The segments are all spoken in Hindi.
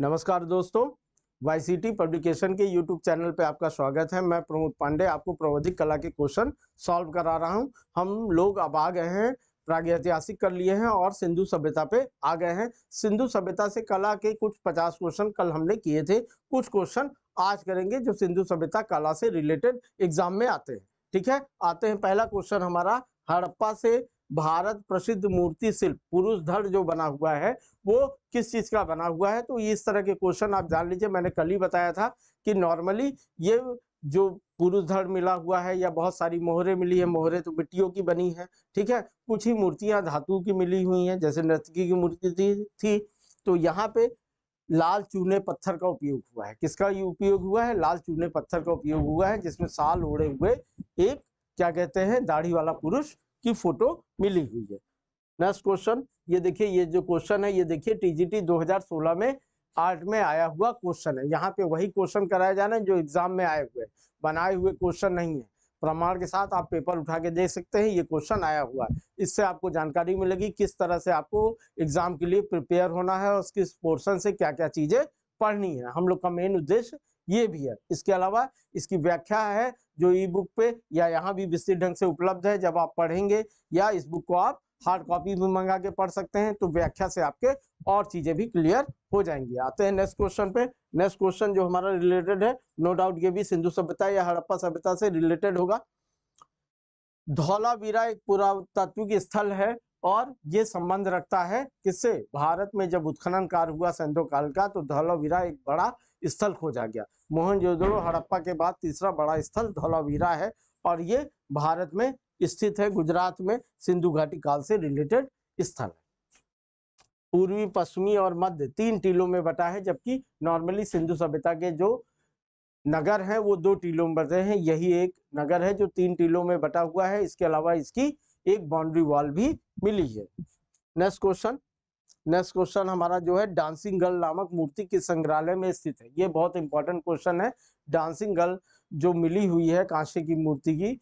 नमस्कार दोस्तों वाईसीटी पब्लिकेशन के यूट्यूब चैनल पे आपका स्वागत है मैं प्रमोद पांडे आपको प्रवधिक कला के क्वेश्चन सॉल्व करा रहा हूं हम लोग अब आ गए हैं प्रागैतिहासिक कर लिए हैं और सिंधु सभ्यता पे आ गए हैं सिंधु सभ्यता से कला के कुछ पचास क्वेश्चन कल हमने किए थे कुछ क्वेश्चन आज करेंगे जो सिंधु सभ्यता कला से रिलेटेड एग्जाम में आते हैं ठीक है आते हैं पहला क्वेश्चन हमारा हड़प्पा से भारत प्रसिद्ध मूर्ति शिल्प पुरुष धड़ जो बना हुआ है वो किस चीज का बना हुआ है तो इस तरह के क्वेश्चन आप जान लीजिए मैंने कल ही बताया था कि नॉर्मली ये जो पुरुष धड़ मिला हुआ है या बहुत सारी मोहरे मिली है मोहरे तो मिट्टियों की बनी है ठीक है कुछ ही मूर्तियां धातु की मिली हुई है जैसे नर्तकी की मूर्ति थी, थी तो यहाँ पे लाल चूने पत्थर का उपयोग हुआ है किसका उपयोग हुआ है लाल चूने पत्थर का उपयोग हुआ है जिसमें साल ओढ़े हुए एक क्या कहते हैं दाढ़ी वाला पुरुष की फोटो मिली हुई है नेक्स्ट क्वेश्चन ये देखिए ये जो क्वेश्चन है ये देखिए टीजीटी 2016 में आर्ट में आया हुआ क्वेश्चन है यहाँ पे वही क्वेश्चन कराया जाना है जो एग्जाम में आए हुए बनाए हुए क्वेश्चन नहीं है प्रमाण के साथ आप पेपर उठा के देख सकते हैं ये क्वेश्चन आया हुआ है इससे आपको जानकारी मिलेगी किस तरह से आपको एग्जाम के लिए प्रिपेयर होना है और किस पोर्सन से क्या क्या चीजें पढ़नी है हम लोग का मेन उद्देश्य ये भी है इसके अलावा इसकी व्याख्या है जो ई बुक पे या यहाँ भी विस्तृत ढंग से उपलब्ध है जब आप पढ़ेंगे या इस बुक को आप हार्ड कॉपी भी मंगा के पढ़ सकते हैं तो व्याख्या से आपके और चीजें भी क्लियर हो जाएंगी आते हैं नेक्स्ट क्वेश्चन पे नेक्स्ट क्वेश्चन जो हमारा रिलेटेड है नो डाउट ये भी सिंधु सभ्यता या हड़प्पा सभ्यता से रिलेटेड होगा धौलावीरा एक पुरातात्विक स्थल है और ये संबंध रखता है किससे भारत में जब उत्खनन कार्य हुआ संधो काल का तो धौलावीरा एक बड़ा स्थल खोजा गया मोहनजोदड़ो हड़प्पा के बाद तीसरा बड़ा स्थल धोलावीरा है और ये भारत में स्थित है गुजरात में सिंधु घाटी काल से रिलेटेड स्थल है पूर्वी पश्चिमी और मध्य तीन टीलों में बटा है जबकि नॉर्मली सिंधु सभ्यता के जो नगर है वो दो टीलों में बटे हैं यही एक नगर है जो तीन टीलों में बटा हुआ है इसके अलावा इसकी एक बाउंड्री वॉल भी मिली है नेक्स्ट क्वेश्चन नेक्स्ट क्वेश्चन हमारा जो है डांसिंग गर्ल नामक मूर्ति किस संग्रहालय में स्थित है ये बहुत इंपॉर्टेंट क्वेश्चन है डांसिंग गर्ल जो मिली हुई है कांसे की मूर्ति की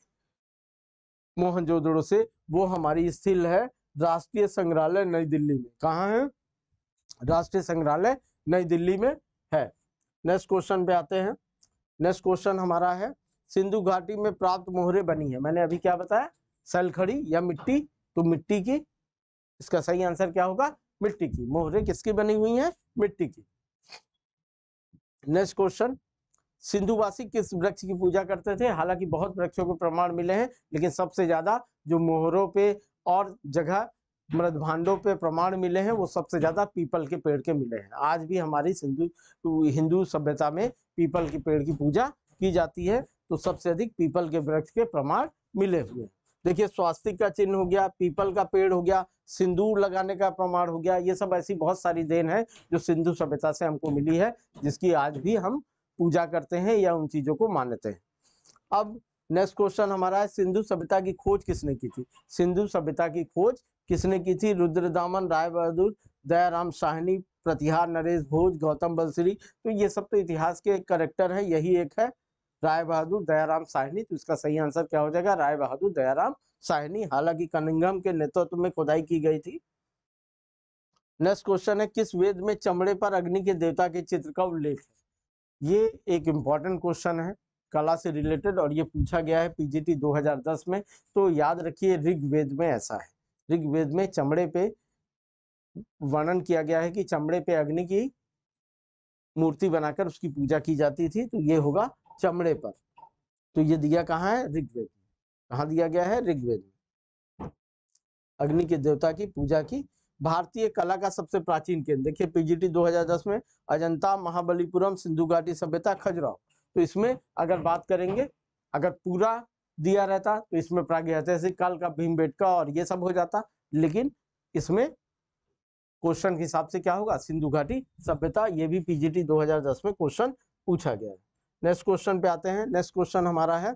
मोहनजोदड़ो से वो हमारी स्थिल है राष्ट्रीय संग्रहालय नई दिल्ली में कहा है राष्ट्रीय संग्रहालय नई दिल्ली में है नेक्स्ट क्वेश्चन पे आते हैं नेक्स्ट क्वेश्चन हमारा है सिंधु घाटी में प्राप्त मोहरे बनी है मैंने अभी क्या बताया सलखड़ी या मिट्टी तो मिट्टी की इसका सही आंसर क्या होगा मिट्टी की मोहरे किसकी बनी हुई है मिट्टी की नेक्स्ट क्वेश्चन सिंधुवासी किस वृक्ष की पूजा करते थे हालांकि बहुत वृक्षों के प्रमाण मिले हैं लेकिन सबसे ज्यादा जो मोहरों पे और जगह मृद भांडों पे प्रमाण मिले हैं वो सबसे ज्यादा पीपल के पेड़ के मिले हैं आज भी हमारी सिंधु हिंदू सभ्यता में पीपल के पेड़ की पूजा की जाती है तो सबसे अधिक पीपल के वृक्ष के प्रमाण मिले हुए हैं देखिए स्वास्तिक का चिन्ह हो गया पीपल का पेड़ हो गया सिंदूर लगाने का प्रमाण हो गया ये सब ऐसी बहुत सारी देन है जो सिंधु सभ्यता से हमको मिली है जिसकी आज भी हम पूजा करते हैं या उन चीजों को मानते हैं अब नेक्स्ट क्वेश्चन हमारा है सिंधु सभ्यता की खोज किसने की थी सिंधु सभ्यता की खोज किसने की थी रुद्र दामन राय बहादुर दयाराम साहनी प्रतिहार नरेश भोज गौतम बलश्री तो ये सब तो इतिहास के करेक्टर है यही एक है राय बहादुर दयाराम साहनी तो इसका सही आंसर क्या हो जाएगा राय बहादुर दयाराम साहनी हालांकि कनिंगम के नेतृत्व में खुदाई की गई थी नेक्स्ट क्वेश्चन है किस वेद में चमड़े पर अग्नि के देवता के चित्र का उल्लेख है ये एक इम्पॉर्टेंट क्वेश्चन है कला से रिलेटेड और ये पूछा गया है पीजीटी 2010 में तो याद रखिए ऋग्वेद में ऐसा है ऋग्वेद में चमड़े पे वर्णन किया गया है कि चमड़े पे अग्नि की मूर्ति बनाकर उसकी पूजा की जाती थी तो ये होगा चमड़े पर तो ये दिया कहाँ है ऋग्वेद कहा दिया गया है ऋग्वेद अग्नि के देवता की पूजा की भारतीय कला का सबसे प्राचीन केंद्र देखिए पीजीटी 2010 में अजंता महाबलीपुरम सिंधु घाटी सभ्यता खजुराहो तो इसमें अगर बात करेंगे अगर पूरा दिया रहता तो इसमें प्रागैतिहासिक काल का भीमबेटका और ये सब हो जाता लेकिन इसमें क्वेश्चन के हिसाब से क्या होगा सिंधु घाटी सभ्यता ये भी पीजीटी 2010 में क्वेश्चन पूछा गया है नेक्स्ट क्वेश्चन पे आते हैं नेक्स्ट क्वेश्चन हमारा है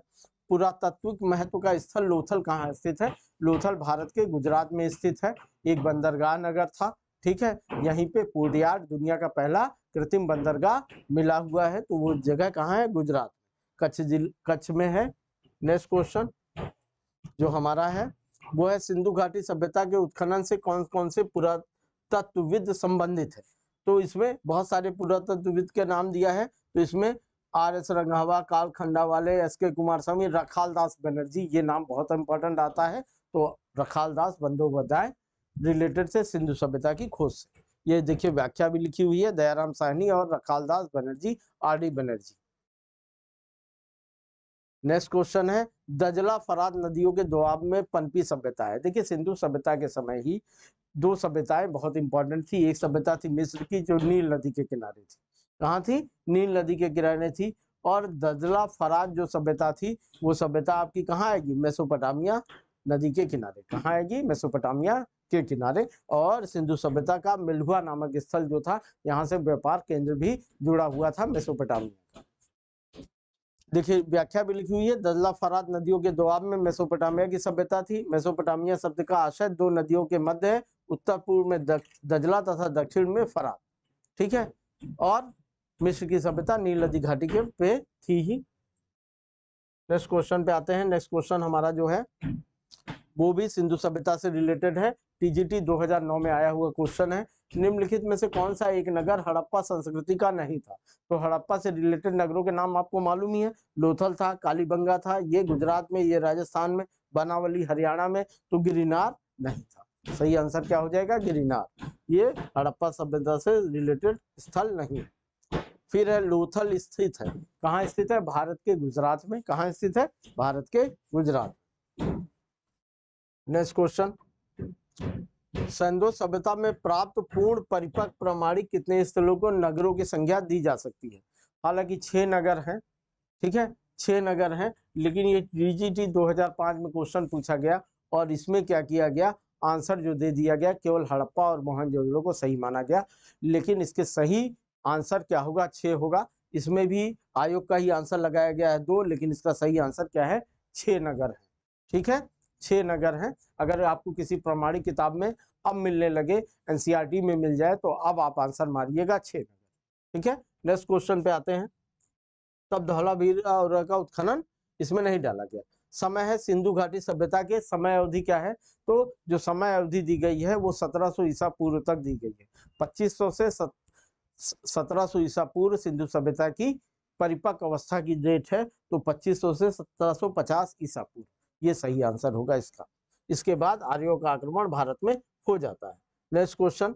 पुरातत्विक महत्व का स्थल लोथल कहाँ स्थित है लोथल भारत के गुजरात में स्थित है एक बंदरगाह नगर था ठीक है यहीं पे पूर्णियार दुनिया का पहला कृत्रिम बंदरगाह मिला हुआ है तो वो जगह कहाँ है गुजरात कच्छ जिल कच्छ में है नेक्स्ट क्वेश्चन जो हमारा है वो है सिंधु घाटी सभ्यता के उत्खनन से कौन कौन से पुरातत्वविद संबंधित है तो इसमें बहुत सारे पुरातत्वविद के नाम दिया है तो इसमें आर एस रंगावा कालखंडा वाले एस के कुमार स्वामी रखाल दास बनर्जी ये नाम बहुत इंपॉर्टेंट आता है तो रखाल दास बंदोपाध्याय रिलेटेड से सिंधु सभ्यता की खोज से ये देखिए व्याख्या भी लिखी हुई है दयाराम साहनी और Rakhal Das Banerjee R D Banerjee next question है दजला फराद नदियों के दुआब में पनपी सभ्यता है देखिए सिंधु सभ्यता के समय ही दो सभ्यताएं बहुत इंपॉर्टेंट थी एक सभ्यता थी मिस्र की जो नील नदी के किनारे थी कहाँ थी नील नदी के किनारे थी और दजला फराज जो सभ्यता थी वो सभ्यता आपकी कहाँ आएगी मेसोपोटामिया नदी के किनारे कहाँ आएगी मेसोपोटामिया के किनारे और सिंधु सभ्यता का मिल्हुआ नामक स्थल जो था यहाँ से व्यापार केंद्र भी जुड़ा हुआ था मेसोपोटामिया का देखिए व्याख्या भी लिखी हुई है दजला फराद नदियों के दबाव में मेसोपोटामिया की सभ्यता थी मेसोपोटामिया शब्द का आशय दो नदियों के मध्य है उत्तर पूर्व में दजला तथा दक्षिण में फराद ठीक है और मिस्र की सभ्यता नील नदी घाटी के पे थी ही नेक्स्ट क्वेश्चन पे आते हैं नेक्स्ट क्वेश्चन हमारा जो है वो भी सिंधु सभ्यता से रिलेटेड है टीजीटी 2009 में आया हुआ क्वेश्चन है निम्नलिखित में से कौन सा एक नगर हड़प्पा संस्कृति का नहीं था तो हड़प्पा से रिलेटेड नगरों के नाम आपको मालूम ही है लोथल था कालीबंगा था ये गुजरात में ये राजस्थान में बनावली हरियाणा में तो गिरिनार नहीं था सही आंसर क्या हो जाएगा गिरिनार ये हड़प्पा सभ्यता से रिलेटेड स्थल नहीं है फिर है लोथल स्थित है कहाँ स्थित है भारत के गुजरात में कहा स्थित है भारत के गुजरात नेक्स्ट क्वेश्चन संधो सभ्यता में प्राप्त पूर्ण परिपक्व प्रमाणिक कितने स्थलों को नगरों की संख्या दी जा सकती है हालांकि छह नगर हैं ठीक है छह नगर हैं लेकिन ये डीजीटी 2005 में क्वेश्चन पूछा गया और इसमें क्या किया गया आंसर जो दे दिया गया केवल हड़प्पा और मोहनजोदड़ो को सही माना गया लेकिन इसके सही आंसर क्या होगा छः होगा इसमें भी आयोग का ही आंसर लगाया गया है दो लेकिन इसका सही आंसर क्या है छः नगर है ठीक है छः नगर हैं अगर आपको किसी प्रमाणिक किताब में अब मिलने लगे एनसीईआरटी में मिल जाए तो अब आप आंसर मारिएगा छः नगर ठीक है नेक्स्ट क्वेश्चन पे आते हैं तब धौलावीर और का उत्खनन इसमें नहीं डाला गया समय है सिंधु घाटी सभ्यता के समय अवधि क्या है तो जो समय अवधि दी गई है वो 1700 ईसा पूर्व तक दी गई है 2500 से सत्रह सौ ईसा पूर्व सिंधु सभ्यता की परिपक्व अवस्था की डेट है तो 2500 से 1750 ईसा पूर्व ये सही आंसर होगा इसका इसके बाद आर्यों का आक्रमण भारत में हो जाता है नेक्स्ट क्वेश्चन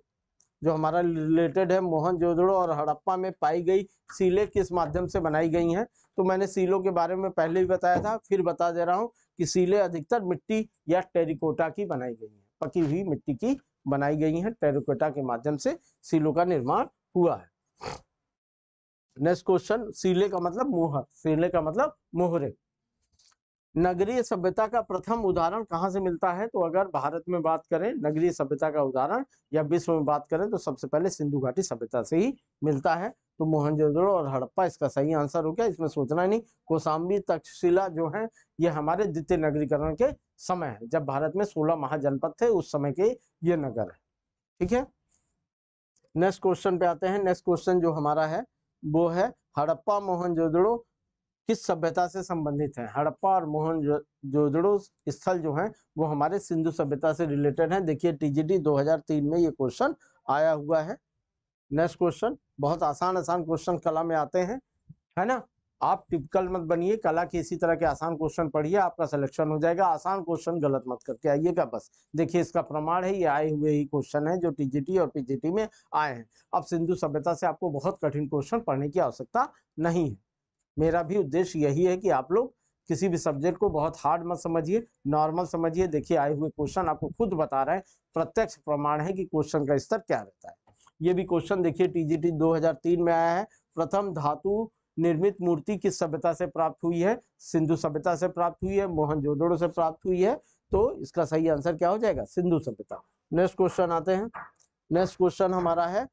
जो हमारा रिलेटेड है मोहन जोदड़ो और हड़प्पा में पाई गई सीले किस माध्यम से बनाई गई हैं तो मैंने सीलों के बारे में पहले ही बताया था फिर बता दे रहा हूँ कि सीले अधिकतर मिट्टी या टेरिकोटा की बनाई गई है पकी हुई मिट्टी की बनाई गई है टेरिकोटा के माध्यम से सीलों का निर्माण हुआ है नेक्स्ट क्वेश्चन सीले का मतलब मोहर सीले का मतलब मोहरे नगरीय सभ्यता का प्रथम उदाहरण कहाँ से मिलता है तो अगर भारत में बात करें नगरीय सभ्यता का उदाहरण या विश्व में बात करें तो सबसे पहले सिंधु घाटी सभ्यता से ही मिलता है तो मोहनजोदड़ो और हड़प्पा इसका सही आंसर हो गया इसमें सोचना नहीं कोसाम्बी तक्षशिला जो है ये हमारे द्वितीय नगरीकरण के समय है जब भारत में सोलह महाजनपद थे उस समय के ये नगर है ठीक है नेक्स्ट क्वेश्चन पे आते हैं नेक्स्ट क्वेश्चन जो हमारा है वो है हड़प्पा मोहनजोदड़ो किस सभ्यता से संबंधित है हड़प्पा और मोहन जोदड़ो स्थल जो है वो हमारे सिंधु सभ्यता से रिलेटेड है देखिए टीजीडी 2003 में ये क्वेश्चन आया हुआ है नेक्स्ट क्वेश्चन बहुत आसान आसान क्वेश्चन कला में आते हैं है ना आप टिपिकल मत बनिए कला के इसी तरह के आसान क्वेश्चन पढ़िए आपका सिलेक्शन हो जाएगा आसान क्वेश्चन गलत मत करके आइएगा बस देखिए इसका प्रमाण है ये आए हुए ही क्वेश्चन है जो टीजीटी और पीजीटी में आए हैं अब सिंधु सभ्यता से आपको बहुत कठिन क्वेश्चन पढ़ने की आवश्यकता नहीं है मेरा भी उद्देश्य यही है कि आप लोग किसी भी सब्जेक्ट को बहुत हार्ड मत समझिए नॉर्मल समझिए देखिए आए हुए क्वेश्चन आपको खुद बता रहे हैं प्रत्यक्ष प्रमाण है कि क्वेश्चन का स्तर क्या रहता है ये भी क्वेश्चन देखिए टीजीटी 2003 में आया है प्रथम धातु निर्मित मूर्ति किस सभ्यता से प्राप्त हुई है सिंधु सभ्यता से प्राप्त हुई है मोहनजोदड़ो से प्राप्त हुई है तो इसका सही आंसर क्या हो जाएगा सिंधु सभ्यता नेक्स्ट क्वेश्चन आते हैं नेक्स्ट क्वेश्चन हमारा है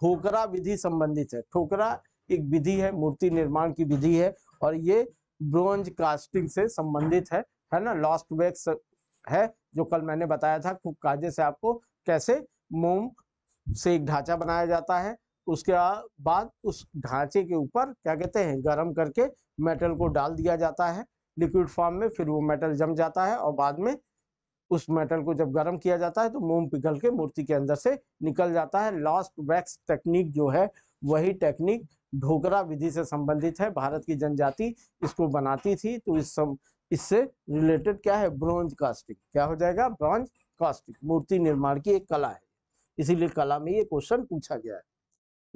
ठोकरा विधि संबंधित है ठोकरा एक विधि है मूर्ति निर्माण की विधि है और ये ब्रोंज कास्टिंग से संबंधित है है ना लॉस्ट वेक्स है जो कल मैंने बताया था खूब काजे से आपको कैसे मोम से एक ढांचा बनाया जाता है उसके बाद उस ढांचे के ऊपर क्या कहते हैं गर्म करके मेटल को डाल दिया जाता है लिक्विड फॉर्म में फिर वो मेटल जम जाता है और बाद में उस मेटल को जब गर्म किया जाता है तो मोम पिघल के मूर्ति के अंदर से निकल जाता है लॉस्ट वैक्स टेक्निक जो है वही टेक्निक ढोकरा विधि से संबंधित है भारत की जनजाति इसको बनाती थी तो इस सम, इससे रिलेटेड क्या है ब्रॉन्ज कास्टिंग क्या हो जाएगा ब्रॉन्ज कास्टिंग मूर्ति निर्माण की एक कला है इसीलिए कला में ये क्वेश्चन पूछा गया है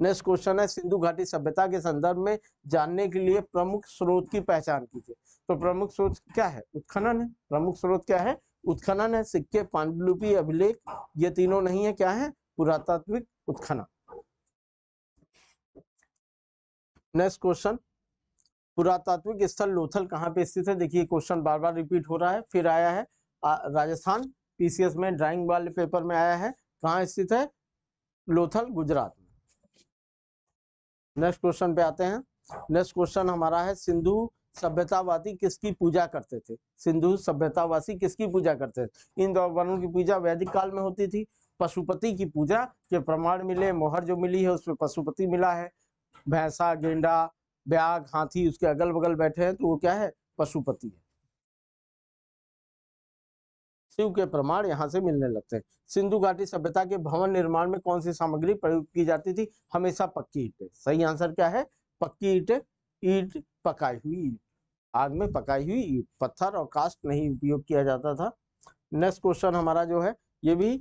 नेक्स्ट क्वेश्चन है सिंधु घाटी सभ्यता के संदर्भ में जानने के लिए प्रमुख स्रोत की पहचान कीजिए तो प्रमुख स्रोत क्या है उत्खनन है प्रमुख स्रोत क्या है उत्खनन है सिक्के पांडुलिपि अभिलेख ये तीनों नहीं है क्या है पुरातात्विक उत्खनन नेक्स्ट क्वेश्चन पुरातात्विक स्थल लोथल कहाँ पे स्थित है देखिए क्वेश्चन बार बार रिपीट हो रहा है फिर आया है राजस्थान पीसीएस में ड्राइंग वाले पेपर में आया है कहाँ स्थित है लोथल गुजरात नेक्स्ट क्वेश्चन पे आते हैं नेक्स्ट क्वेश्चन हमारा है सिंधु सभ्यतावादी किसकी पूजा करते थे सिंधु सभ्यतावासी किसकी पूजा करते थे इन वर्णों की पूजा वैदिक काल में होती थी पशुपति की पूजा के प्रमाण मिले मोहर जो मिली है उसमें पशुपति मिला है भैंसा गेंडा ब्याग हाथी उसके अगल बगल बैठे हैं तो वो क्या है पशुपति है शिव के प्रमाण यहाँ से मिलने लगते हैं सिंधु घाटी सभ्यता के भवन निर्माण में कौन सी सामग्री प्रयोग की जाती थी हमेशा पक्की ईटे सही आंसर क्या है पक्की ईटे ईट पकाई हुई ईट आग में पकाई हुई ईट पत्थर और कास्ट नहीं उपयोग किया जाता था नेक्स्ट क्वेश्चन हमारा जो है ये भी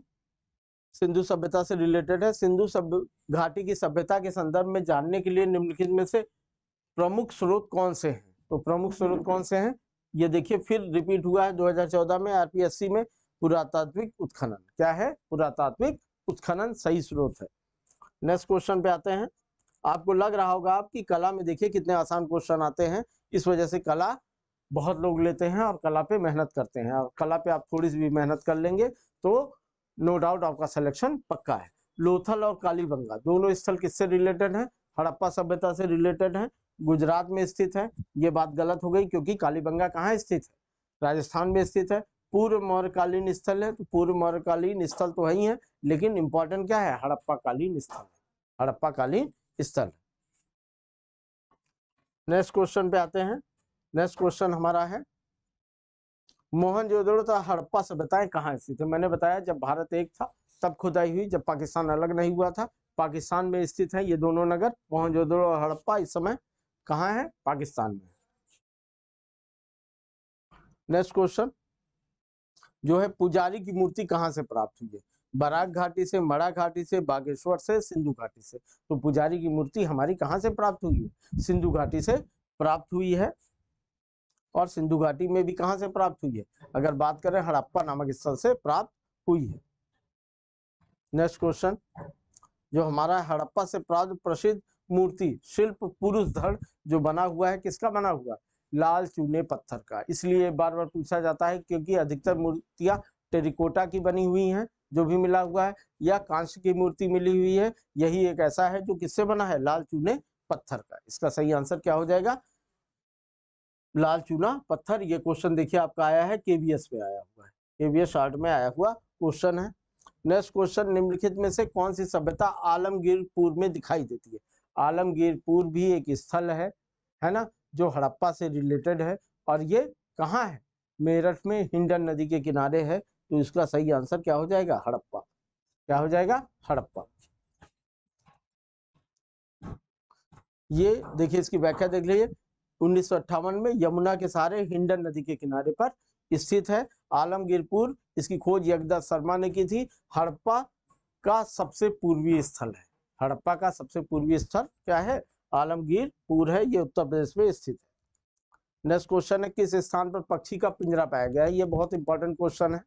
सिंधु सभ्यता से रिलेटेड है सिंधु सभ्य घाटी की सभ्यता के संदर्भ में जानने के लिए निम्नलिखित में से प्रमुख स्रोत कौन से हैं तो प्रमुख स्रोत कौन से हैं ये देखिए फिर रिपीट हुआ है 2014 में आरपीएससी में पुरातात्विक उत्खनन क्या है पुरातात्विक उत्खनन सही स्रोत है नेक्स्ट क्वेश्चन पे आते हैं आपको लग रहा होगा आपकी कला में देखिए कितने आसान क्वेश्चन आते हैं इस वजह से कला बहुत लोग लेते हैं और कला पे मेहनत करते हैं और कला पे आप थोड़ी सी भी मेहनत कर लेंगे तो नो डाउट आपका सिलेक्शन पक्का है लोथल और कालीबंगा दोनों स्थल किससे रिलेटेड है हड़प्पा सभ्यता से रिलेटेड है गुजरात में स्थित है ये बात गलत हो गई क्योंकि कालीबंगा कहाँ स्थित है राजस्थान में स्थित है पूर्व मौर्यकालीन स्थल है तो पूर्व मौर्यकालीन स्थल तो है ही है लेकिन इंपॉर्टेंट क्या है हड़प्पा कालीन स्थल है हड़प्पा कालीन स्थल नेक्स्ट क्वेश्चन पे आते हैं नेक्स्ट क्वेश्चन हमारा है मोहनजोदड़ो तथा तो हड़प्पा सभ्यताएं कहाँ स्थित है मैंने बताया जब भारत एक था तब खुदाई हुई जब पाकिस्तान अलग नहीं हुआ था पाकिस्तान में स्थित है ये दोनों नगर मोहनजोदड़ो और हड़प्पा इस समय कहा है पाकिस्तान में नेक्स्ट क्वेश्चन जो है पुजारी की मूर्ति कहां से प्राप्त हुई है बराक घाटी से मड़ा घाटी से बागेश्वर से सिंधु घाटी से तो पुजारी की मूर्ति हमारी कहां से प्राप्त हुई है सिंधु घाटी से प्राप्त हुई है और सिंधु घाटी में भी कहाँ से प्राप्त हुई है अगर बात करें हड़प्पा नामक स्थल से प्राप्त हुई है नेक्स्ट क्वेश्चन जो हमारा हड़प्पा से प्राप्त प्रसिद्ध मूर्ति शिल्प पुरुष धड़ जो बना हुआ है किसका बना हुआ लाल चूने पत्थर का इसलिए बार बार पूछा जाता है क्योंकि अधिकतर मूर्तियां टेरिकोटा की बनी हुई हैं जो भी मिला हुआ है या कांस्य की मूर्ति मिली हुई है यही एक ऐसा है जो किससे बना है लाल चूने पत्थर का इसका सही आंसर क्या हो जाएगा लाल चूना पत्थर ये क्वेश्चन देखिए आपका आया है केवीएस में आया हुआ है केवीएस आर्ट में आया हुआ क्वेश्चन है नेक्स्ट क्वेश्चन निम्नलिखित में से कौन सी सभ्यता आलमगीरपुर में दिखाई देती है आलमगीरपुर भी एक स्थल है है ना जो हड़प्पा से रिलेटेड है और ये कहाँ है मेरठ में हिंडन नदी के किनारे है तो इसका सही आंसर क्या हो जाएगा हड़प्पा क्या हो जाएगा हड़प्पा ये देखिए इसकी व्याख्या देख लीजिए उन्नीस में यमुना के सारे हिंडन नदी के किनारे पर स्थित है आलमगीरपुर इसकी खोज यगदा शर्मा ने की थी हड़प्पा का सबसे पूर्वी स्थल है हड़प्पा का सबसे पूर्वी स्थल क्या है आलमगीर पूर है ये उत्तर प्रदेश में स्थित है नेक्स्ट क्वेश्चन है किस स्थान पर पक्षी का पिंजरा पाया गया है ये बहुत इंपॉर्टेंट क्वेश्चन है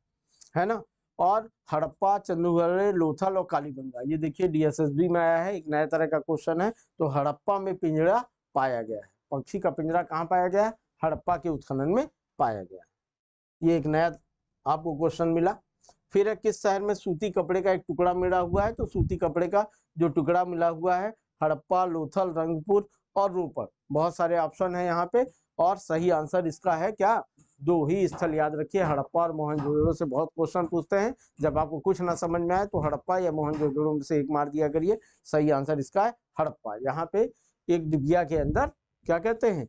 है ना और हड़प्पा चंदूगढ़ लोथल और कालीबंगा ये देखिए डीएसएसबी में आया है एक नया तरह का क्वेश्चन है तो हड़प्पा में पिंजरा पाया गया है पक्षी का पिंजरा कहाँ पाया गया है हड़प्पा के उत्खनन में पाया गया है ये एक नया आपको क्वेश्चन मिला फिर है किस शहर में सूती कपड़े का एक टुकड़ा मिला हुआ है तो सूती कपड़े का जो टुकड़ा मिला हुआ है हड़प्पा लोथल रंगपुर और रोपड़ बहुत सारे ऑप्शन है यहाँ पे और सही आंसर इसका है क्या दो ही स्थल याद रखिए हड़प्पा और मोहनजोदड़ो से बहुत क्वेश्चन पूछते हैं जब आपको कुछ ना समझ में आए तो हड़प्पा या मोहनजोदड़ो से एक मार दिया करिए सही आंसर इसका है हड़प्पा यहाँ पे एक डिबिया के अंदर क्या कहते हैं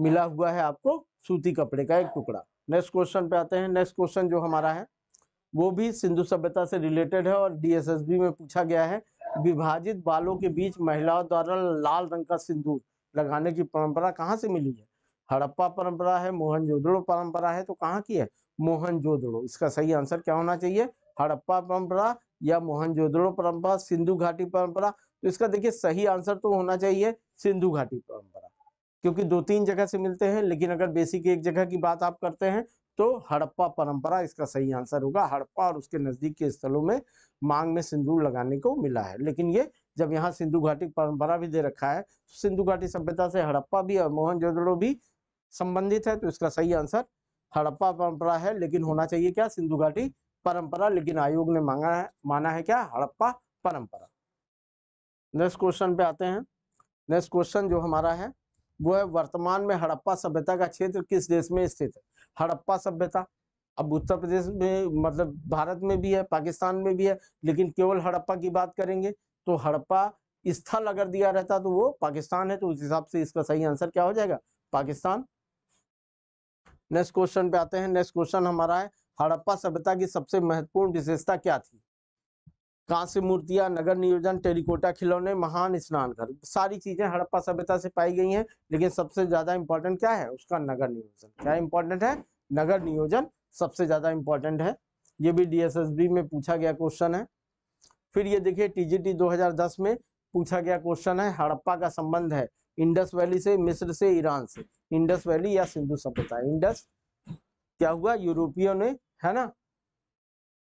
मिला हुआ है आपको सूती कपड़े का एक टुकड़ा नेक्स्ट क्वेश्चन पे आते हैं नेक्स्ट क्वेश्चन जो हमारा है वो भी सिंधु सभ्यता से रिलेटेड है और डीएसएसबी में पूछा गया है विभाजित बालों के बीच महिलाओं द्वारा लाल रंग का सिंदूर लगाने की परंपरा कहाँ से मिली है हड़प्पा परंपरा है मोहनजोदड़ो परंपरा है तो कहाँ की है मोहन इसका सही आंसर क्या होना चाहिए हड़प्पा परंपरा या मोहनजोदड़ो परंपरा सिंधु घाटी परंपरा तो इसका देखिए सही आंसर तो होना चाहिए सिंधु घाटी परंपरा क्योंकि दो तीन जगह से मिलते हैं लेकिन अगर बेसिक एक जगह की बात आप करते हैं तो हड़प्पा परंपरा इसका सही आंसर होगा हड़प्पा और उसके नजदीक के स्थलों में मांग में सिंदूर लगाने को मिला है लेकिन ये जब यहाँ सिंधु घाटी परंपरा भी दे रखा है तो सिंधु घाटी सभ्यता से हड़प्पा भी और जोदड़ो भी संबंधित है तो इसका सही आंसर हड़प्पा परंपरा है लेकिन होना चाहिए क्या सिंधु घाटी परंपरा लेकिन आयोग ने मांगा है माना है क्या हड़प्पा परंपरा नेक्स्ट क्वेश्चन पे आते हैं नेक्स्ट क्वेश्चन जो हमारा है वो है वर्तमान में हड़प्पा सभ्यता का क्षेत्र किस देश में स्थित है हड़प्पा सभ्यता अब उत्तर प्रदेश में मतलब भारत में भी है पाकिस्तान में भी है लेकिन केवल हड़प्पा की बात करेंगे तो हड़प्पा स्थल अगर दिया रहता तो वो पाकिस्तान है तो उस हिसाब से इसका सही आंसर क्या हो जाएगा पाकिस्तान नेक्स्ट क्वेश्चन पे आते हैं नेक्स्ट क्वेश्चन हमारा है हड़प्पा सभ्यता की सबसे महत्वपूर्ण विशेषता क्या थी कांस्य मूर्तियां नगर नियोजन टेरिकोटा खिलौने महान स्नान घर सारी चीजें हड़प्पा सभ्यता से पाई गई हैं लेकिन सबसे ज्यादा इंपॉर्टेंट क्या है उसका नगर नियोजन क्या इंपॉर्टेंट है नगर नियोजन सबसे ज्यादा इंपॉर्टेंट है ये भी डीएसएसबी में पूछा गया क्वेश्चन है फिर ये देखिए टीजीटी 2010 में पूछा गया क्वेश्चन है हड़प्पा का संबंध है इंडस वैली से मिस्र से ईरान से इंडस वैली या सिंधु सभ्यता इंडस क्या हुआ यूरोपियो ने है ना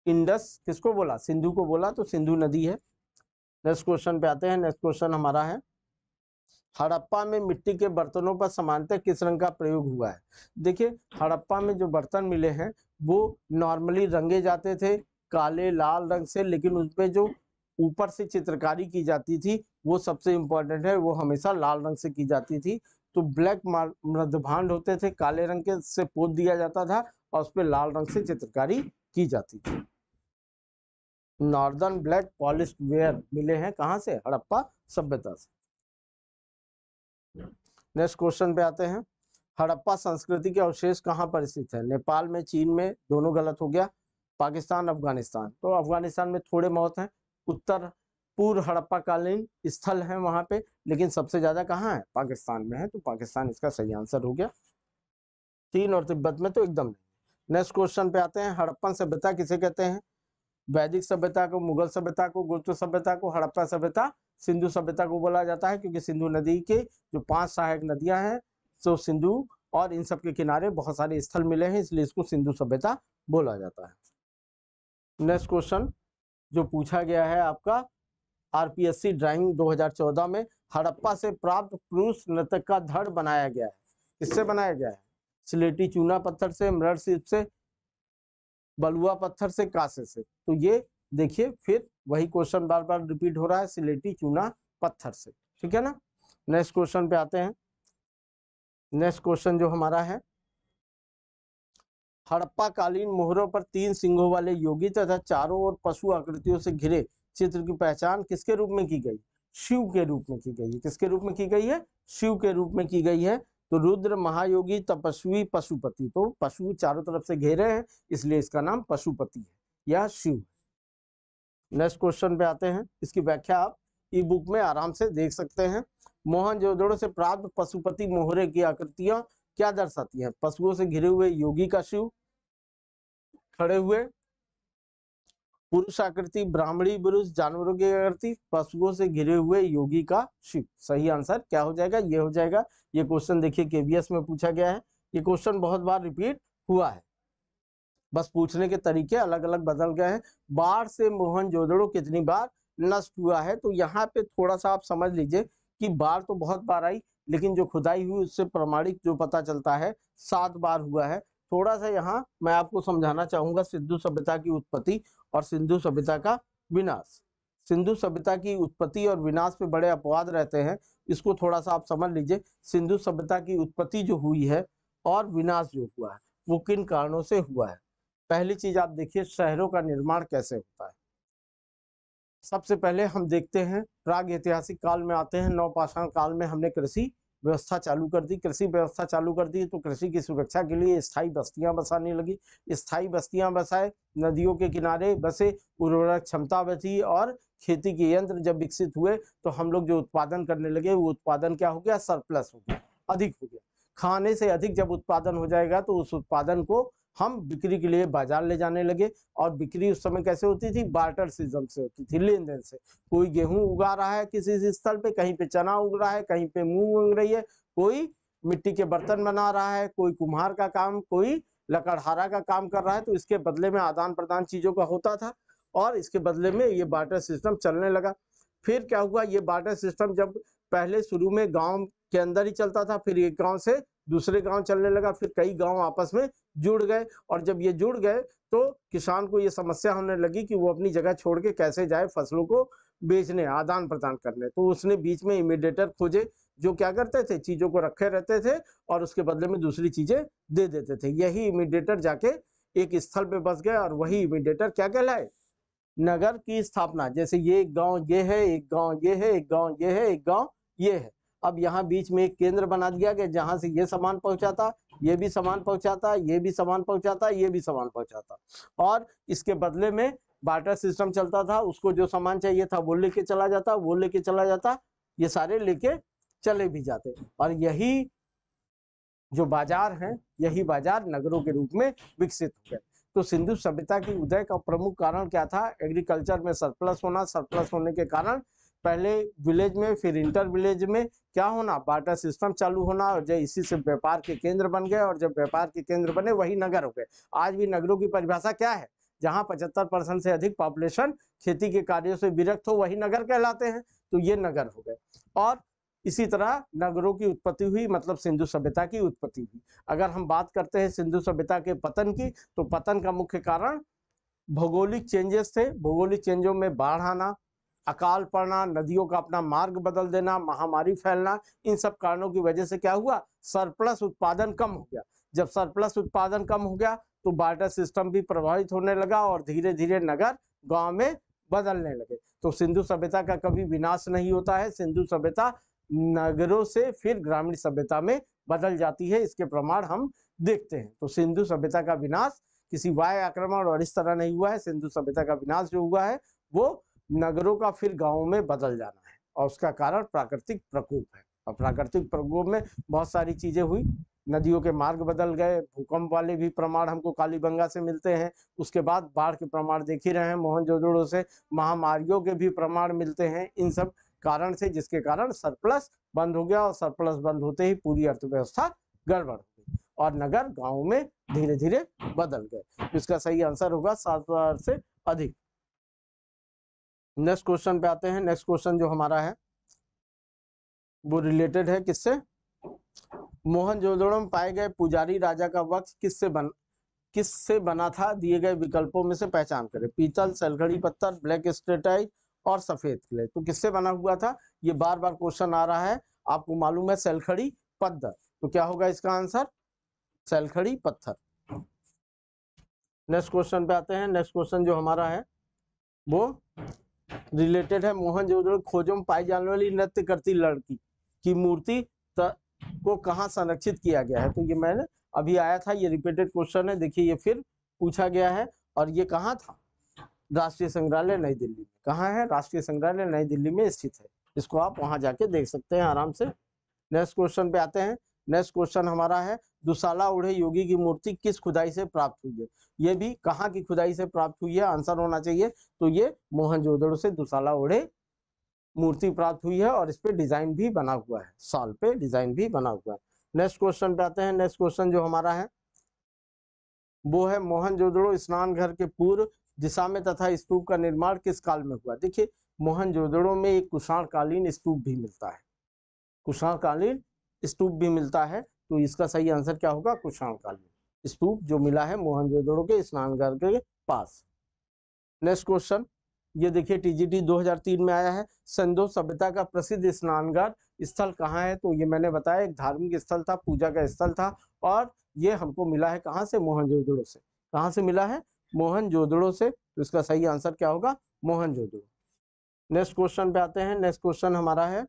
इंडस किसको बोला सिंधु को बोला तो सिंधु नदी है नेक्स्ट क्वेश्चन पे आते हैं नेक्स्ट क्वेश्चन हमारा है हड़प्पा में मिट्टी के बर्तनों पर समानता किस रंग का प्रयोग हुआ है देखिए हड़प्पा में जो बर्तन मिले हैं वो नॉर्मली रंगे जाते थे काले लाल रंग से लेकिन उसमें जो ऊपर से चित्रकारी की जाती थी वो सबसे इम्पोर्टेंट है वो हमेशा लाल रंग से की जाती थी तो ब्लैक मृदभांड होते थे काले रंग के से पोत दिया जाता था और उस पर लाल रंग से चित्रकारी की जाती थी नॉर्दर्न ब्लैक पॉलिश वेयर मिले हैं कहाँ से हड़प्पा सभ्यता से नेक्स्ट क्वेश्चन पे आते हैं हड़प्पा संस्कृति के अवशेष कहाँ पर स्थित है नेपाल में चीन में दोनों गलत हो गया पाकिस्तान अफगानिस्तान तो अफगानिस्तान में थोड़े बहुत हैं उत्तर पूर्व हड़प्पा कालीन स्थल है वहां पे लेकिन सबसे ज्यादा कहाँ है पाकिस्तान में है तो पाकिस्तान इसका सही आंसर हो गया चीन और तिब्बत में तो एकदम नेक्स्ट क्वेश्चन पे आते हैं हड़प्पन सभ्यता किसे कहते हैं वैदिक सभ्यता को मुगल सभ्यता को गुप्त सभ्यता को हड़प्पा सभ्यता सिंधु सभ्यता को बोला जाता है क्योंकि सिंधु नदी के जो पांच सहायक नदियां हैं तो सिंधु और इन सब के किनारे बहुत सारे स्थल मिले हैं इसलिए इसको सिंधु सभ्यता बोला जाता है नेक्स्ट क्वेश्चन जो पूछा गया है आपका आरपीएससी ड्राइंग 2014 में हड़प्पा से प्राप्त पुरुष नृतक का धड़ बनाया गया है किससे बनाया गया है स्लेटी चूना पत्थर से मृत शिल्प से बलुआ पत्थर से कासे से तो ये देखिए फिर वही क्वेश्चन बार बार रिपीट हो रहा है सिलेटी चूना पत्थर से ठीक है ना नेक्स्ट क्वेश्चन पे आते हैं नेक्स्ट क्वेश्चन जो हमारा है हड़प्पा कालीन मोहरों पर तीन सिंगों वाले योगी तथा चारों ओर पशु आकृतियों से घिरे चित्र की पहचान किसके रूप में की गई शिव के रूप में की गई है किसके रूप में की गई है शिव के रूप में की गई है तो रुद्र महायोगी तपस्वी पशुपति तो पशु चारों तरफ से घेरे हैं इसलिए इसका नाम पशुपति है यह शिव नेक्स्ट क्वेश्चन पे आते हैं इसकी व्याख्या आप ई बुक में आराम से देख सकते हैं मोहन जोदड़ो से प्राप्त पशुपति मोहरे की आकृतियां क्या दर्शाती हैं पशुओं से घिरे हुए योगी का शिव खड़े हुए पुरुष आकृति ब्राह्मणी पुरुष जानवरों की आकृति पशुओं से घिरे हुए योगी का शिव सही आंसर क्या हो जाएगा ये हो जाएगा ये क्वेश्चन देखिए केबीएस में पूछा गया है ये क्वेश्चन बहुत बार रिपीट हुआ है बस पूछने के तरीके अलग अलग बदल गए हैं बाढ़ से मोहन जोदड़ो कितनी बार नष्ट हुआ है तो यहाँ पे थोड़ा सा आप समझ लीजिए कि बाढ़ तो बहुत बार आई लेकिन जो खुदाई हुई उससे प्रमाणिक जो पता चलता है सात बार हुआ है थोड़ा सा यहाँ मैं आपको समझाना चाहूंगा सिद्धू सभ्यता की उत्पत्ति और सिंधु सभ्यता का विनाश सिंधु सभ्यता की उत्पत्ति और विनाश पे बड़े अपवाद रहते हैं इसको थोड़ा सा आप समझ लीजिए सिंधु सभ्यता की उत्पत्ति जो हुई है और विनाश जो हुआ है वो किन कारणों से हुआ है पहली चीज आप देखिए शहरों का निर्माण कैसे होता है सबसे पहले हम देखते हैं प्राग ऐतिहासिक काल में आते हैं नौपाषाण काल में हमने कृषि व्यवस्था चालू कर दी कृषि व्यवस्था चालू कर दी तो कृषि की सुरक्षा के लिए स्थायी बस्तियां बसाने लगी स्थायी बस्तियां बसाए नदियों के किनारे बसे उर्वरक क्षमता बची और खेती के यंत्र जब विकसित हुए तो हम लोग जो उत्पादन करने लगे वो उत्पादन क्या हो गया सरप्लस हो गया अधिक हो गया खाने से अधिक जब उत्पादन हो जाएगा तो उस उत्पादन को हम बिक्री के लिए बाजार ले जाने लगे और बिक्री उस समय कैसे होती थी बार्टर सिस्टम से होती थी लेन देन से कोई गेहूं उगा रहा है किसी स्थल पे कहीं पे चना उग रहा है कहीं पे मूंग उग रही है कोई मिट्टी के बर्तन बना रहा है कोई कुम्हार का काम कोई लकड़हारा का काम कर रहा है तो इसके बदले में आदान प्रदान चीजों का होता था और इसके बदले में ये बार्टर सिस्टम चलने लगा फिर क्या हुआ ये बार्टर सिस्टम जब पहले शुरू में गाँव के अंदर ही चलता था फिर एक गाँव से दूसरे गांव चलने लगा फिर कई गांव आपस में जुड़ गए और जब ये जुड़ गए तो किसान को ये समस्या होने लगी कि वो अपनी जगह छोड़ के कैसे जाए फसलों को बेचने आदान प्रदान करने तो उसने बीच में इमीडिएटर खोजे जो क्या करते थे चीज़ों को रखे रहते थे और उसके बदले में दूसरी चीज़ें दे देते थे यही इमीडिएटर जाके एक स्थल पे बस गए और वही इमीडिएटर क्या कहलाए नगर की स्थापना जैसे ये गांव ये है एक गांव ये है एक गांव ये है एक गांव ये है अब यहाँ बीच में एक केंद्र बना दिया गया जहां से ये सामान पहुंचाता ये भी सामान पहुंचाता ये भी सामान पहुंचाता ये भी सामान पहुंचाता और इसके बदले में बाटर सिस्टम चलता था उसको जो सामान चाहिए था वो लेके चला जाता वो लेके चला जाता ये सारे लेके चले भी जाते और यही जो बाजार है यही बाजार नगरों के रूप में विकसित हुए तो सिंधु सभ्यता के उदय का प्रमुख कारण क्या था एग्रीकल्चर में सरप्लस होना सरप्लस होने के कारण पहले विलेज में फिर इंटर विलेज में क्या होना बाटर सिस्टम चालू होना और जब इसी से व्यापार के केंद्र बन गए और जब व्यापार के केंद्र बने वही नगर हो गए आज भी नगरों की परिभाषा क्या है जहाँ पचहत्तर परसेंट से अधिक पॉपुलेशन खेती के कार्यों से विरक्त हो वही नगर कहलाते हैं तो ये नगर हो गए और इसी तरह नगरों की उत्पत्ति हुई मतलब सिंधु सभ्यता की उत्पत्ति हुई अगर हम बात करते हैं सिंधु सभ्यता के पतन की तो पतन का मुख्य कारण भौगोलिक चेंजेस थे भौगोलिक चेंजों में बाढ़ आना अकाल पड़ना नदियों का अपना मार्ग बदल देना महामारी फैलना इन सब कारणों की वजह से क्या हुआ सरप्लस उत्पादन कम हो गया जब सरप्लस उत्पादन कम हो गया तो बार्टर सिस्टम भी प्रभावित होने लगा और धीरे धीरे नगर गांव में बदलने लगे तो सिंधु सभ्यता का कभी विनाश नहीं होता है सिंधु सभ्यता नगरों से फिर ग्रामीण सभ्यता में बदल जाती है इसके प्रमाण हम देखते हैं तो सिंधु सभ्यता का विनाश किसी वाय आक्रमण और इस तरह नहीं हुआ है सिंधु सभ्यता का विनाश जो हुआ है वो नगरों का फिर गाँव में बदल जाना है और उसका कारण प्राकृतिक प्रकोप है और प्राकृतिक प्रकोप में बहुत सारी चीज़ें हुई नदियों के मार्ग बदल गए भूकंप वाले भी प्रमाण हमको कालीबंगा से मिलते हैं उसके बाद बाढ़ के प्रमाण देख ही रहे हैं मोहनजोदड़ों से महामारियों के भी प्रमाण मिलते हैं इन सब कारण से जिसके कारण सरप्लस बंद हो गया और सरप्लस बंद होते ही पूरी अर्थव्यवस्था गड़बड़ हो गई और नगर गाँव में धीरे धीरे बदल गए इसका सही आंसर होगा सात से अधिक नेक्स्ट क्वेश्चन पे आते हैं नेक्स्ट क्वेश्चन जो हमारा है वो रिलेटेड है किससे मोहन जोदड़ो में पाए गए पुजारी राजा का वक्त किससे बन किससे बना था दिए गए विकल्पों में से पहचान करें पीतल सलगड़ी पत्थर ब्लैक स्ट्रेटाइट और सफेद किले तो किससे बना हुआ था ये बार बार क्वेश्चन आ रहा है आपको मालूम है सलखड़ी पत्थर तो क्या होगा इसका आंसर सलखड़ी पत्थर नेक्स्ट क्वेश्चन पे आते हैं नेक्स्ट क्वेश्चन जो हमारा है वो रिलेटेड है मोहन जोदड़ो खोजों में पाई जाने वाली नृत्य करती लड़की की मूर्ति को कहाँ संरक्षित किया गया है तो ये मैंने अभी आया था ये रिपीटेड क्वेश्चन है देखिए ये फिर पूछा गया है और ये कहाँ था राष्ट्रीय संग्रहालय नई दिल्ली में कहाँ है राष्ट्रीय संग्रहालय नई दिल्ली में स्थित है इसको आप वहां जाके देख सकते हैं आराम से नेक्स्ट क्वेश्चन पे आते हैं नेक्स्ट क्वेश्चन हमारा है दुशाला उड़े योगी की मूर्ति किस खुदाई से प्राप्त हुई है ये भी कहाँ की खुदाई से प्राप्त हुई है आंसर होना चाहिए तो ये मोहनजोदड़ो से दुशाला ओढ़े मूर्ति प्राप्त हुई है और इस पे डिजाइन भी बना हुआ है साल पे डिजाइन भी बना हुआ है नेक्स्ट क्वेश्चन पे आते हैं नेक्स्ट क्वेश्चन जो हमारा है वो है मोहनजोदड़ो स्नान घर के पूर्व दिशा में तथा स्तूप का निर्माण किस काल में हुआ देखिए मोहनजोदड़ो में एक कुषाणकालीन स्तूप भी मिलता है कुषाणकालीन स्तूप भी मिलता है तो इसका सही आंसर क्या होगा कुशाण में स्तूप जो मिला है मोहनजोदड़ो के स्नानघर के पास नेक्स्ट क्वेश्चन ये देखिए टीजीटी 2003 में आया है संधो सभ्यता का प्रसिद्ध स्नानगार स्थल कहाँ है तो ये मैंने बताया एक धार्मिक स्थल था पूजा का स्थल था और ये हमको मिला है कहाँ से मोहनजोदड़ो से कहाँ से मिला है मोहनजोदड़ो से तो इसका सही आंसर क्या होगा मोहनजोदड़ो नेक्स्ट क्वेश्चन पे आते हैं नेक्स्ट क्वेश्चन हमारा है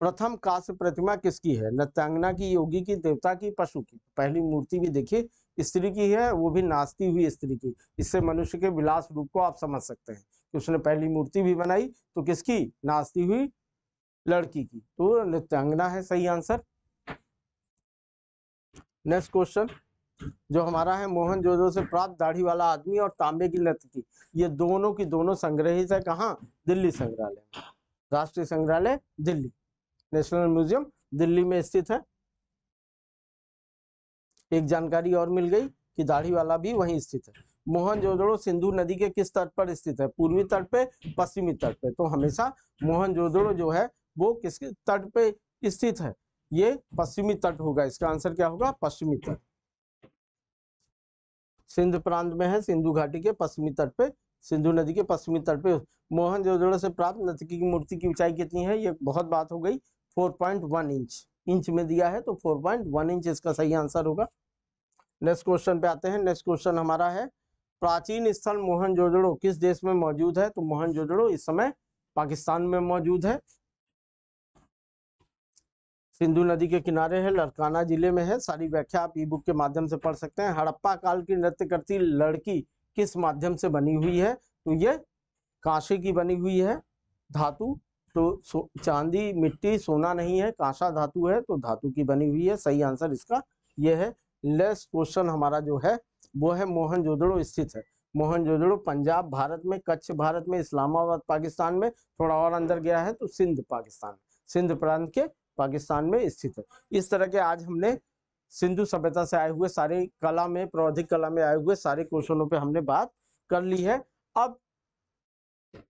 प्रथम काश्य प्रतिमा किसकी है नृत्यांगना की योगी की देवता की पशु की पहली मूर्ति भी देखिए स्त्री की है वो भी नाचती हुई स्त्री की इससे मनुष्य के विलास रूप को आप समझ सकते हैं कि उसने पहली मूर्ति भी बनाई तो किसकी नाचती हुई लड़की की तो नृत्यांगना है सही आंसर नेक्स्ट क्वेश्चन जो हमारा है मोहन जोजो से प्राप्त दाढ़ी वाला आदमी और तांबे की नृत्य की ये दोनों की दोनों संग्रहित है कहाँ दिल्ली संग्रहालय राष्ट्रीय संग्रहालय दिल्ली नेशनल म्यूजियम दिल्ली में स्थित है एक जानकारी और मिल गई कि दाढ़ी वाला भी वहीं स्थित है मोहन जोदड़ो सिंधु नदी के किस तट पर स्थित है पूर्वी तट पे पश्चिमी तट पे तो हमेशा मोहनजोदड़ो जो है वो किस तट पे स्थित है ये पश्चिमी तट होगा इसका आंसर क्या होगा पश्चिमी तट सिंध प्रांत में है सिंधु घाटी के पश्चिमी तट पे सिंधु नदी के पश्चिमी तट पे मोहन जोदड़ो से प्राप्त नदी की मूर्ति की ऊंचाई कितनी है ये बहुत बात हो गई 4.1 इंच इंच में दिया है तो 4.1 इंच इसका सही आंसर होगा नेक्स्ट क्वेश्चन पे आते हैं नेक्स्ट क्वेश्चन हमारा है प्राचीन स्थल मोहनजोदड़ो किस देश में मौजूद है तो मोहनजोदड़ो इस समय पाकिस्तान में मौजूद है सिंधु नदी के किनारे है लड़काना जिले में है सारी व्याख्या आप ई बुक के माध्यम से पढ़ सकते हैं हड़प्पा काल की नृत्य करती लड़की किस माध्यम से बनी हुई है तो ये काशी की बनी हुई है धातु तो सो, चांदी मिट्टी सोना नहीं है कांसा धातु है तो धातु की बनी हुई है सही आंसर इसका यह है लेस क्वेश्चन हमारा जो है वो है मोहनजोदड़ो स्थित है मोहनजोदड़ो पंजाब भारत में कच्छ भारत में इस्लामाबाद पाकिस्तान में थोड़ा और अंदर गया है तो सिंध पाकिस्तान सिंध प्रांत के पाकिस्तान में स्थित है इस तरह के आज हमने सिंधु सभ्यता से आए हुए सारे कला में प्रौधिक कला में आए हुए सारे क्वेश्चनों पे हमने बात कर ली है अब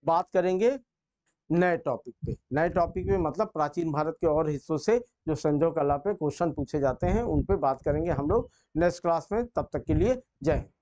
बात करेंगे नए टॉपिक पे नए टॉपिक पे मतलब प्राचीन भारत के और हिस्सों से जो संजो कला पे क्वेश्चन पूछे जाते हैं उन पे बात करेंगे हम लोग नेक्स्ट क्लास में तब तक के लिए जय हिंद